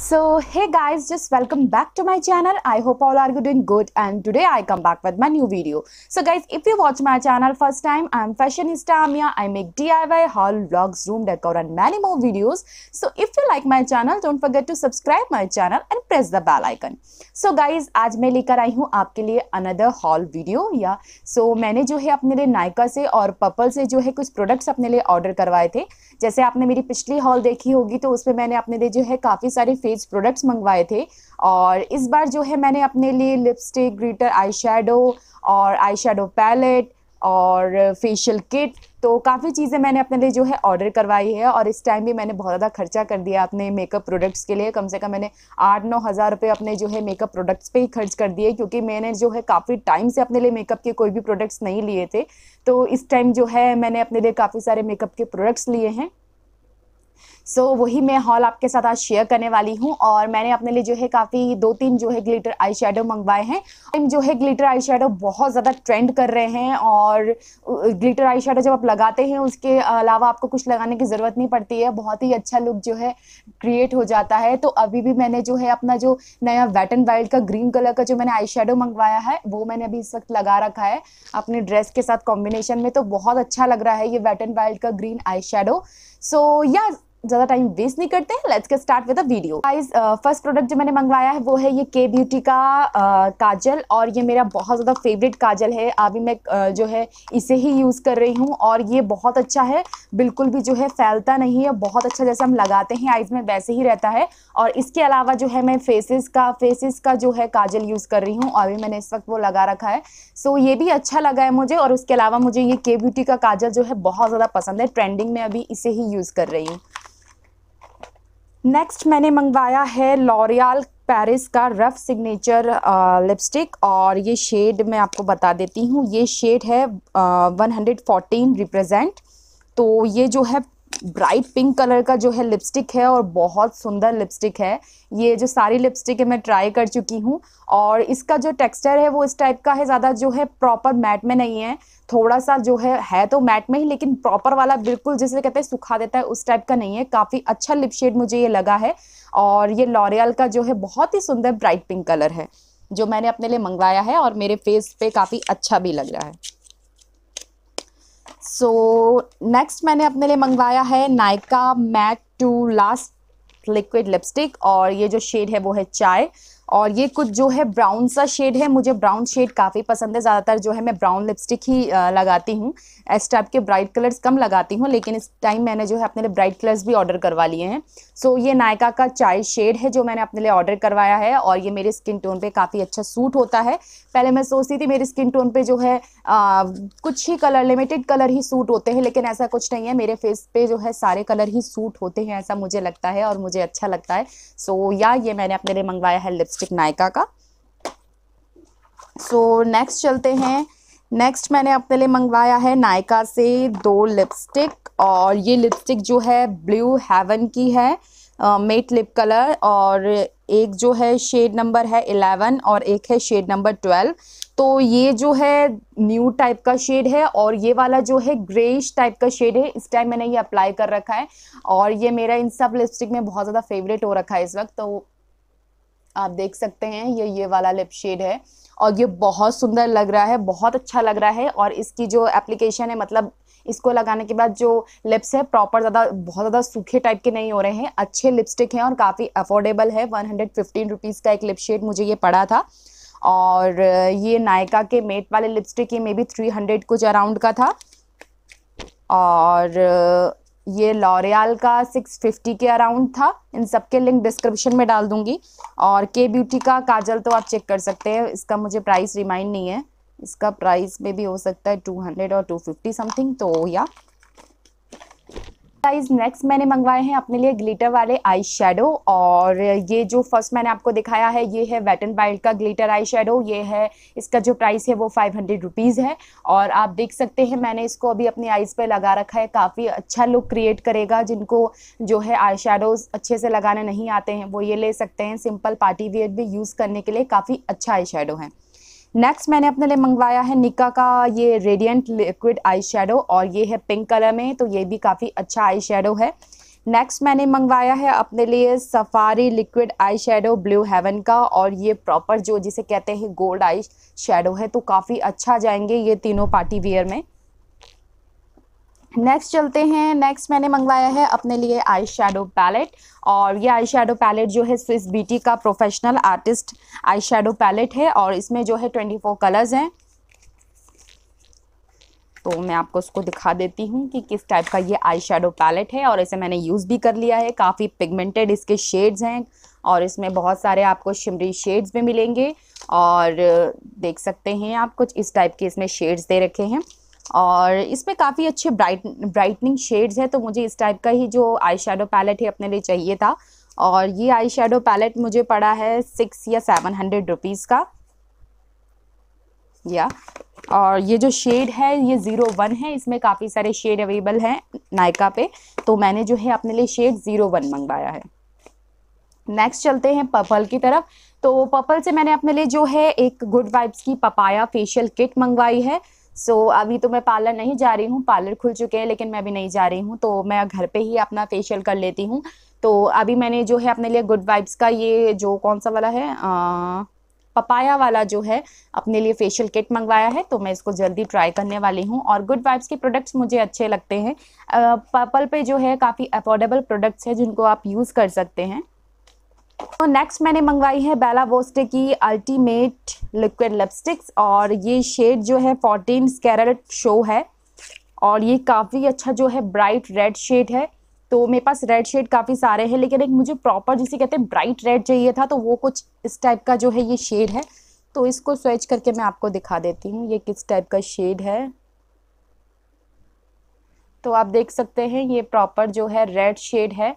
So hey guys, just welcome back to my channel. I hope all are doing good and today I come back with my new video. So guys, if you watch my channel first time, I'm fashionista Amia. I make DIY haul, vlogs, room decor and many more videos. So if you like my channel, don't forget to subscribe my channel and press the bell icon. So guys, आज मैं लेकर आई हूँ आपके लिए another haul video या सो so, मैंने जो है अपने लिए नायका से और Purple से जो है कुछ products अपने लिए order करवाए थे जैसे आपने मेरी पिछली haul देखी होगी तो उसमें मैंने अपने लिए जो है काफ़ी सारे फेस प्रोडक्ट्स मंगवाए थे और इस बार जो है मैंने अपने लिए लिपस्टिक ग्रीटर आई और आई पैलेट और फेशियल किट तो काफ़ी चीज़ें मैंने अपने लिए जो है ऑर्डर करवाई है और इस टाइम भी मैंने बहुत ज़्यादा खर्चा कर दिया अपने मेकअप प्रोडक्ट्स के लिए कम से कम मैंने आठ नौ हज़ार रुपये अपने जो है मेकअप प्रोडक्ट्स पे ही खर्च कर दिए क्योंकि मैंने जो है काफ़ी टाइम से अपने लिए मेकअप के कोई भी प्रोडक्ट्स नहीं लिए थे तो इस टाइम जो है मैंने अपने लिए काफ़ी सारे मेकअप के प्रोडक्ट्स लिए हैं सो so, वही मैं हॉल आपके साथ आज शेयर करने वाली हूँ और मैंने अपने लिए जो है काफ़ी दो तीन जो है ग्लिटर आई शेडो मंगवाए हैं जो है ग्लिटर आई शेडो बहुत ज़्यादा ट्रेंड कर रहे हैं और ग्लिटर आई शेडो जब आप लगाते हैं उसके अलावा आपको कुछ लगाने की ज़रूरत नहीं पड़ती है बहुत ही अच्छा लुक जो है क्रिएट हो जाता है तो अभी भी मैंने जो है अपना जो नया वेट एंड वाइल्ड का ग्रीन कलर का जो मैंने आई शेडो मंगवाया है वो मैंने अभी इस वक्त लगा रखा है अपने ड्रेस के साथ कॉम्बिनेशन में तो बहुत अच्छा लग रहा है ये वेट एंड वाइल्ड का ग्रीन आई शेडो सो या ज़्यादा टाइम वेस्ट नहीं करते हैं let's get start with a video guys first product जो मैंने मंगवाया है वो है ये के ब्यूटी का uh, काजल और ये मेरा बहुत ज़्यादा फेवरेट काजल है अभी मैं uh, जो है इसे ही यूज़ कर रही हूँ और ये बहुत अच्छा है बिल्कुल भी जो है फैलता नहीं है बहुत अच्छा जैसे हम लगाते हैं आइज़ में वैसे ही रहता है और इसके अलावा जो है मैं फेसेस का फेसेस का जो है काजल यूज़ कर रही हूँ अभी मैंने इस वक्त वो लगा रखा है सो so, ये भी अच्छा लगा है मुझे और उसके अलावा मुझे ये के ब्यूटी का काजल जो है बहुत ज़्यादा पसंद है ट्रेंडिंग में अभी इसे ही यूज़ कर रही हूँ नेक्स्ट मैंने मंगवाया है लॉरियाल पेरिस का रफ सिग्नेचर लिपस्टिक और ये शेड मैं आपको बता देती हूँ ये शेड है वन हंड्रेड फोर्टीन रिप्रेजेंट तो ये जो है ब्राइट पिंक कलर का जो है लिपस्टिक है और बहुत सुंदर लिपस्टिक है ये जो सारी लिपस्टिक है मैं ट्राई कर चुकी हूँ और इसका जो टेक्सचर है वो इस टाइप का है ज़्यादा जो है प्रॉपर मैट में नहीं है थोड़ा सा जो है है तो मैट में ही लेकिन प्रॉपर वाला बिल्कुल जिसे कहते हैं सुखा देता है उस टाइप का नहीं है काफ़ी अच्छा लिप शेड मुझे ये लगा है और ये लॉरियल का जो है बहुत ही सुंदर ब्राइट पिंक कलर है जो मैंने अपने लिए मंगवाया है और मेरे फेस पे काफ़ी अच्छा भी लग रहा है सो so, नेक्स्ट मैंने अपने लिए मंगवाया है Nykaa matte to last liquid lipstick और ये जो शेड है वो है चाय और ये कुछ जो है ब्राउन सा शेड है मुझे ब्राउन शेड काफ़ी पसंद है ज़्यादातर जो है मैं ब्राउन लिपस्टिक ही लगाती हूँ इस टाइप के ब्राइट कलर्स कम लगाती हूँ लेकिन इस टाइम मैंने जो है अपने लिए ब्राइट कलर्स भी ऑर्डर करवा लिए हैं सो ये नायका का चाय शेड है जो मैंने अपने लिए ऑर्डर करवाया है और ये मेरे स्किन टोन पर काफ़ी अच्छा सूट होता है पहले मैं सोचती थी मेरे स्किन टोन पर जो है आ, कुछ ही कलर लिमिटेड कलर ही सूट होते हैं लेकिन ऐसा कुछ नहीं है मेरे फेस पे जो है सारे कलर ही सूट होते हैं ऐसा मुझे लगता है और मुझे अच्छा लगता है सो या ये मैंने अपने लिए मंगवाया है लिप्स लिपस्टिक नायका का सो so, नेक्स्ट चलते हैं नेक्स्ट मैंने अपने लिए मंगवाया है नायका से दो लिपस्टिक और ये लिपस्टिक जो है ब्लू हेवन की है मेट लिप कलर और एक जो है शेड नंबर है इलेवन और एक है शेड नंबर ट्वेल्व तो ये जो है न्यू टाइप का शेड है और ये वाला जो है ग्रेश टाइप का शेड है इस टाइम मैंने ये अप्लाई कर रखा है और ये मेरा इन सब लिपस्टिक में बहुत ज़्यादा फेवरेट हो रखा है इस वक्त तो आप देख सकते हैं ये ये वाला लिप शेड है और ये बहुत सुंदर लग रहा है बहुत अच्छा लग रहा है और इसकी जो एप्लीकेशन है मतलब इसको लगाने के बाद जो लिप्स है प्रॉपर ज़्यादा बहुत ज़्यादा सूखे टाइप के नहीं हो रहे हैं अच्छे लिपस्टिक हैं और काफ़ी अफोर्डेबल है वन हंड्रेड फिफ्टीन रुपीज़ का एक लिप शेड मुझे ये पड़ा था और ये नायका के मेट वाले लिपस्टिक ये मे बी थ्री हंड्रेड कुछ अराउंड का था और ये लॉरियाल का 650 के अराउंड था इन सब के लिंक डिस्क्रिप्शन में डाल दूंगी और के ब्यूटी का काजल तो आप चेक कर सकते हैं इसका मुझे प्राइस रिमाइंड नहीं है इसका प्राइस में भी हो सकता है 200 और 250 समथिंग तो या गाइज नेक्स्ट मैंने मंगवाए हैं अपने लिए ग्लिटर वाले आई शेडो और ये जो फर्स्ट मैंने आपको दिखाया है ये है वेट एंड वाइल्ड का ग्लिटर आई शेडो ये है इसका जो प्राइस है वो फाइव हंड्रेड रुपीज़ है और आप देख सकते हैं मैंने इसको अभी अपनी आइज़ पे लगा रखा है काफ़ी अच्छा लुक क्रिएट करेगा जिनको जो है आई शेडोज़ अच्छे से लगाने नहीं आते हैं वो ये ले सकते हैं सिंपल पार्टी वेयर भी यूज़ करने के लिए काफ़ी अच्छा आई शेडो है नेक्स्ट मैंने अपने लिए मंगवाया है निका का ये रेडियंट लिक्विड आई शेडो और ये है पिंक कलर में तो ये भी काफ़ी अच्छा आई शेडो है नेक्स्ट मैंने मंगवाया है अपने लिए Safari liquid eye shadow blue heaven का और ये प्रॉपर जो जिसे कहते हैं गोल्ड आई शेडो है तो काफ़ी अच्छा जाएंगे ये तीनों पार्टी वेयर में नेक्स्ट चलते हैं नेक्स्ट मैंने मंगवाया है अपने लिए आई शेडो पैलेट और ये आई शेडो पैलेट जो है स्विस बीटी का professional artist eye shadow palette है और इसमें जो है ट्वेंटी फोर कलर्स हैं तो मैं आपको उसको दिखा देती हूँ कि किस टाइप का ये आई शेडो पैलेट है और इसे मैंने यूज़ भी कर लिया है काफ़ी पिगमेंटेड इसके शेड्स हैं और इसमें बहुत सारे आपको शिमरी शेड्स भी मिलेंगे और देख सकते हैं आप कुछ इस टाइप के इसमें शेड्स दे रखे हैं और इसमें काफ़ी अच्छे ब्राइट ब्राइटनिंग शेड्स है तो मुझे इस टाइप का ही जो आई शेडो पैलेट है अपने लिए चाहिए था और ये आई शेडो पैलेट मुझे पड़ा है सिक्स या सेवन हंड्रेड रुपीज़ का या और ये जो शेड है ये ज़ीरो वन है इसमें काफ़ी सारे शेड अवेलेबल हैं नायका पे तो मैंने जो है अपने लिए शेड ज़ीरो वन मंगवाया है नेक्स्ट चलते हैं पर्पल की तरफ तो पर्पल से मैंने अपने लिए जो है एक गुड वाइब्स की पपाया फेशियल किट मंगवाई है सो so, अभी तो मैं पार्लर नहीं जा रही हूँ पार्लर खुल चुके हैं लेकिन मैं अभी नहीं जा रही हूँ तो मैं घर पे ही अपना फेशियल कर लेती हूँ तो अभी मैंने जो है अपने लिए गुड वाइब्स का ये जो कौन सा वाला है आ, पपाया वाला जो है अपने लिए फेशियल किट मंगवाया है तो मैं इसको जल्दी ट्राई करने वाली हूँ और गुड वाइब्स के प्रोडक्ट्स मुझे अच्छे लगते हैं पर्पल पे जो है काफ़ी अफोर्डेबल प्रोडक्ट्स हैं जिनको आप यूज़ कर सकते हैं तो नेक्स्ट मैंने मंगवाई है बेला वोस्टे की अल्टीमेट लिक्विड लिपस्टिक्स और ये शेड जो है फोर्टीन स्कैरट शो है और ये काफ़ी अच्छा जो है ब्राइट रेड शेड है तो मेरे पास रेड शेड काफ़ी सारे हैं लेकिन एक मुझे प्रॉपर जिसे कहते हैं ब्राइट रेड चाहिए था तो वो कुछ इस टाइप का जो है ये शेड है तो इसको स्वेच करके मैं आपको दिखा देती हूँ ये किस टाइप का शेड है तो आप देख सकते हैं ये प्रॉपर जो है रेड शेड है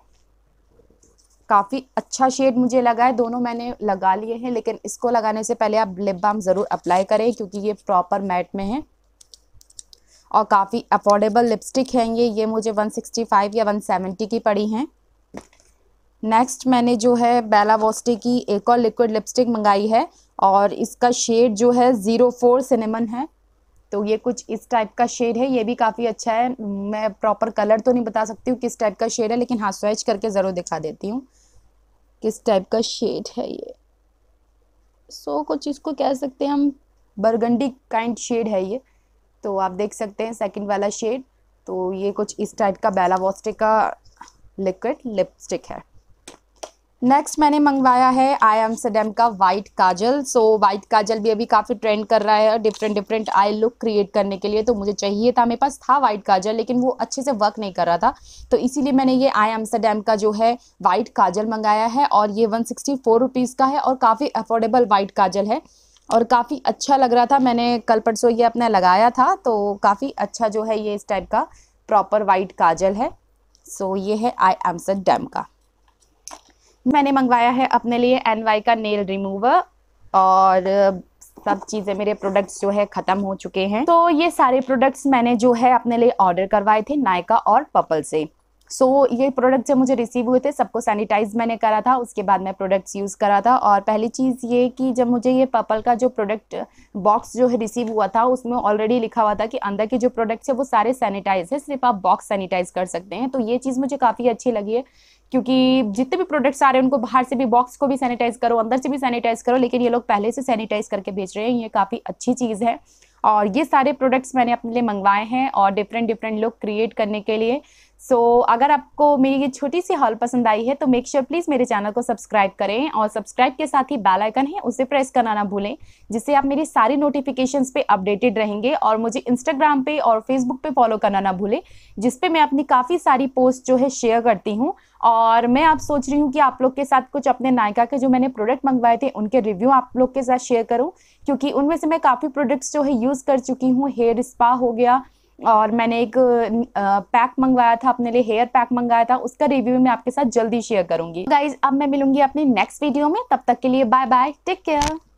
काफ़ी अच्छा शेड मुझे लगा है दोनों मैंने लगा लिए हैं लेकिन इसको लगाने से पहले आप लिप बाम ज़रूर अप्लाई करें क्योंकि ये प्रॉपर मैट में है और काफ़ी अफोर्डेबल लिपस्टिक हैं ये ये मुझे 165 या 170 की पड़ी हैं नेक्स्ट मैंने जो है बेला वोस्टी की एक और लिक्विड लिपस्टिक मंगाई है और इसका शेड जो है ज़ीरो फोर सिनेमन है तो ये कुछ इस टाइप का शेड है ये भी काफ़ी अच्छा है मैं प्रॉपर कलर तो नहीं बता सकती हूँ किस टाइप का शेड है लेकिन हाँ स्वेच करके ज़रूर दिखा देती हूँ किस टाइप का शेड है ये सो so, कुछ इसको कह सकते हैं हम बरगंडी काइंड शेड है ये तो आप देख सकते हैं सेकंड वाला शेड तो ये कुछ इस टाइप का बेला वॉस्टिक का लिक्विड लिपस्टिक है नेक्स्ट मैंने मंगवाया है आई एम एमस्टरडेम का वाइट काजल सो वाइट काजल भी अभी काफ़ी ट्रेंड कर रहा है different different eye look create करने के लिए तो मुझे चाहिए था मेरे पास था वाइट काजल लेकिन वो अच्छे से वर्क नहीं कर रहा था तो इसीलिए मैंने ये आई एम एमस्टरडेम का जो है वाइट काजल मंगाया है और ये वन सिक्सटी का है और काफ़ी अफोर्डेबल वाइट काजल है और काफ़ी अच्छा लग रहा था मैंने कल परसों ये अपना लगाया था तो काफ़ी अच्छा जो है ये इस टाइप का प्रॉपर वाइट काजल है सो so, ये है आई डैम का मैंने मंगवाया है अपने लिए एन वाई का नेल रिमूवर और सब चीज़ें मेरे प्रोडक्ट्स जो है ख़त्म हो चुके हैं तो ये सारे प्रोडक्ट्स मैंने जो है अपने लिए ऑर्डर करवाए थे नायका और पपल से सो so, ये प्रोडक्ट जब मुझे रिसीव हुए थे सबको सैनिटाइज मैंने करा था उसके बाद मैं प्रोडक्ट्स यूज़ करा था और पहली चीज़ ये कि जब मुझे ये पर्पल का जो प्रोडक्ट बॉक्स जो है रिसीव हुआ था उसमें ऑलरेडी लिखा हुआ था कि अंदर के जो प्रोडक्ट्स है वो सारे सैनिटाइज है सिर्फ आप बॉक्स सैनिटाइज कर सकते हैं तो ये चीज़ मुझे काफ़ी अच्छी लगी है क्योंकि जितने भी प्रोडक्ट्स आ रहे हैं उनको बाहर से भी बॉक्स को भी सैनिटाइज करो अंदर से भी सैनिटाइज करो लेकिन ये लोग पहले से सैनिटाइज करके भेज रहे हैं ये काफ़ी अच्छी चीज़ है और ये सारे प्रोडक्ट्स मैंने अपने लिए मंगवाए हैं और डिफरेंट डिफरेंट लुक क्रिएट करने के लिए सो so, अगर आपको मेरी ये छोटी सी हॉल पसंद आई है तो मेक श्योर प्लीज़ मेरे चैनल को सब्सक्राइब करें और सब्सक्राइब के साथ ही बेल आइकन है उसे प्रेस करना ना भूलें जिससे आप मेरी सारी नोटिफिकेशन पे अपडेटेड रहेंगे और मुझे इंस्टाग्राम पे और फेसबुक पे फॉलो करना ना भूलें जिसपे मैं अपनी काफ़ी सारी पोस्ट जो है शेयर करती हूँ और मैं आप सोच रही हूँ कि आप लोग के साथ कुछ अपने नायका के जो मैंने प्रोडक्ट मंगवाए थे उनके रिव्यू आप लोग के साथ शेयर करूँ क्योंकि उनमें से मैं काफ़ी प्रोडक्ट्स जो है यूज़ कर चुकी हूँ हेयर स्पा हो गया और मैंने एक पैक मंगवाया था अपने लिए हेयर पैक मंगवाया था उसका रिव्यू मैं आपके साथ जल्दी शेयर करूंगी गाइज अब मैं मिलूंगी अपनी नेक्स्ट वीडियो में तब तक के लिए बाय बाय टेक केयर